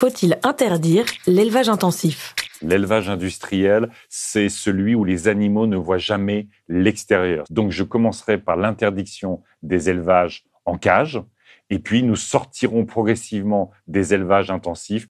Faut-il interdire l'élevage intensif L'élevage industriel, c'est celui où les animaux ne voient jamais l'extérieur. Donc je commencerai par l'interdiction des élevages en cage, et puis nous sortirons progressivement des élevages intensifs